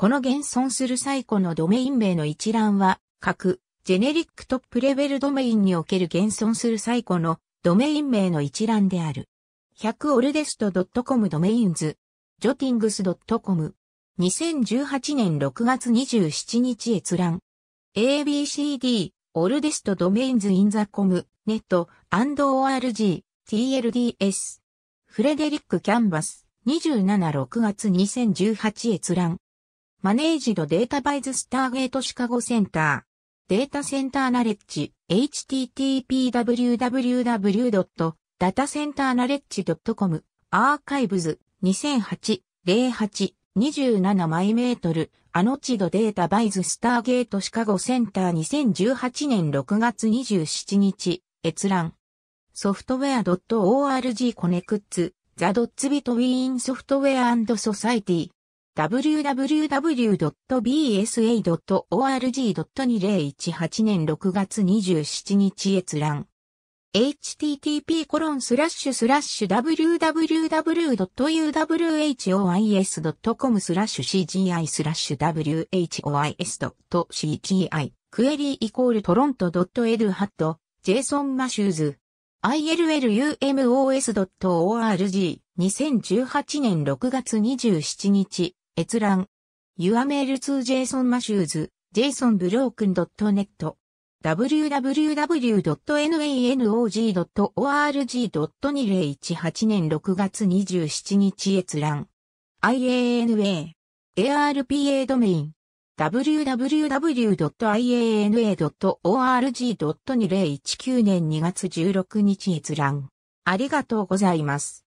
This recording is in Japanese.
この現存する最古のドメイン名の一覧は、各、ジェネリックトップレベルドメインにおける現存する最古のドメイン名の一覧である。100オルデスト .com ドメインズ、ジョティングス .com、2018年6月27日閲覧。ABCD、オルデストドメインズインザコム、ネット、&ORG、TLDS。フレデリック・キャンバス、276月2018閲覧。マネージドデータバイズスターゲートシカゴセンター。データセンターナレッジ h t t p w w w d a t a c e n t e r n a l e d g e c o m アーカイブズ2008-08-27マイメートルアノチドデータバイズスターゲートシカゴセンター2018年6月27日閲覧ソフトウェア .org コネクツザ・ドッツビトウィーンソフトウェアソサイティ www.bsa.org.2018 年6月27日閲覧。http://www.uwhois.com スラッシュ cgi スラッシュ whois.cgi クエリーイコールトロント .edu ハットジェイソン・マシューズ illumos.org 2018年6月27日閲覧。URL2JSON m a i m a マ h ューズ JSONBroken.net www.nanog.org.2018 年6月27日閲覧 IANA ARPA ドメイン www.iana.org.2019 年2月16日閲覧ありがとうございます。